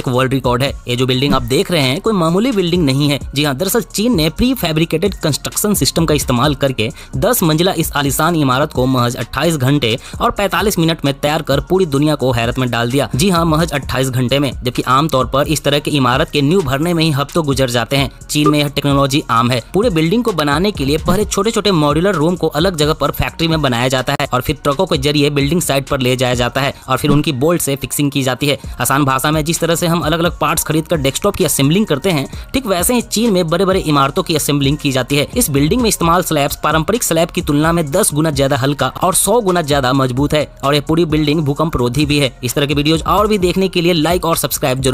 एक world record है ये जो बिल्डिंग आप देख रहे हैं कोई मामूली बिल्डिंग नहीं है जी हाँ दरअसल चीन ने प्री फेब्रिकेटेड कंस्ट्रक्शन सिस्टम का इस्तेमाल करके 10 मंजिला इस आलिशान इमारत को महज 28 घंटे और 45 मिनट में तैयार कर पूरी दुनिया को हैरत में डाल दिया जी हाँ महज 28 घंटे में जबकि आमतौर पर इस तरह की इमारत के न्यू भरने में ही हफ्तों गुजर जाते हैं चीन में यह टेक्नोलॉजी आम है पूरे बिल्डिंग को बनाने के लिए पहले छोटे छोटे मॉड्यूलर रूम को अलग जगह आरोप फैक्ट्री में बनाया जाता है और फिर ट्रकों के जरिए बिल्डिंग साइट आरोप ले जाया जाता है और फिर उनकी बोल्ट ऐसी फिक्सिंग की जाती है आसान भाषा में जिस तरह जैसे हम अलग अलग पार्ट्स खरीद कर डेस्कटॉप की असेंबलिंग करते हैं ठीक वैसे ही चीन में बड़े बड़े इमारतों की असेंबलिंग की जाती है इस बिल्डिंग में इस्तेमाल स्लैब्स पारंपरिक स्लैब की तुलना में दस गुना ज्यादा हल्का और सौ गुना ज्यादा मजबूत है और ये पूरी बिल्डिंग भूकंप रोधी भी है इस तरह की वीडियो और भी देखने के लिए लाइक और सब्सक्राइब जरूर